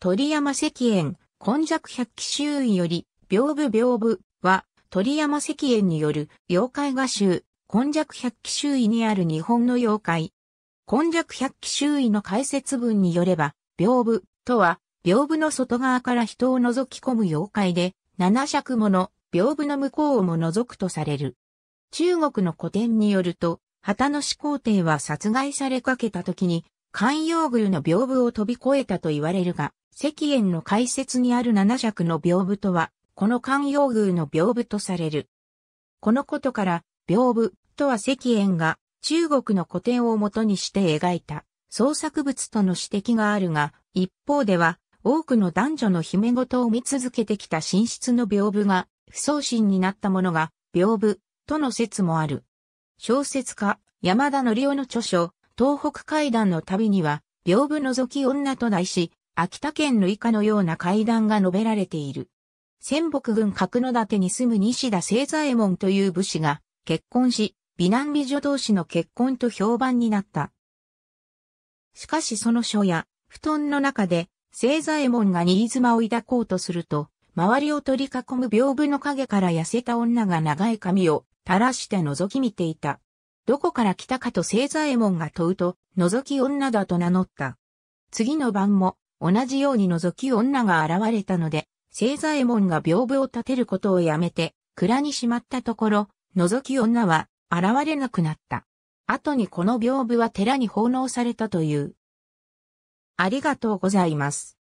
鳥山石燕、今弱百鬼周囲より、屏風屏風は、鳥山石燕による妖怪画集、今弱百鬼周囲にある日本の妖怪。今弱百鬼周囲の解説文によれば、屏風とは、屏風の外側から人を覗き込む妖怪で、七尺もの屏風の向こうをも覗くとされる。中国の古典によると、旗の始皇帝は殺害されかけた時に、関陽宮の屏風を飛び越えたと言われるが、石燕の解説にある七尺の屏風とは、この慣用宮の屏風とされる。このことから、屏風とは石燕が中国の古典をもとにして描いた創作物との指摘があるが、一方では多くの男女の姫事を見続けてきた寝室の屏風が不相心になったものが屏風との説もある。小説家山田則夫の著書東北階段の旅には、屏風覗き女と題し、秋田県の以下のような階段が述べられている。仙北郡角館に住む西田清左衛門という武士が結婚し、美男美女同士の結婚と評判になった。しかしその書や布団の中で清左衛門が新妻を抱こうとすると、周りを取り囲む屏風の影から痩せた女が長い髪を垂らして覗き見ていた。どこから来たかと座右衛門が問うと、覗き女だと名乗った。次の晩も、同じように覗き女が現れたので、座右衛門が屏風を立てることをやめて、蔵にしまったところ、覗き女は現れなくなった。後にこの屏風は寺に奉納されたという。ありがとうございます。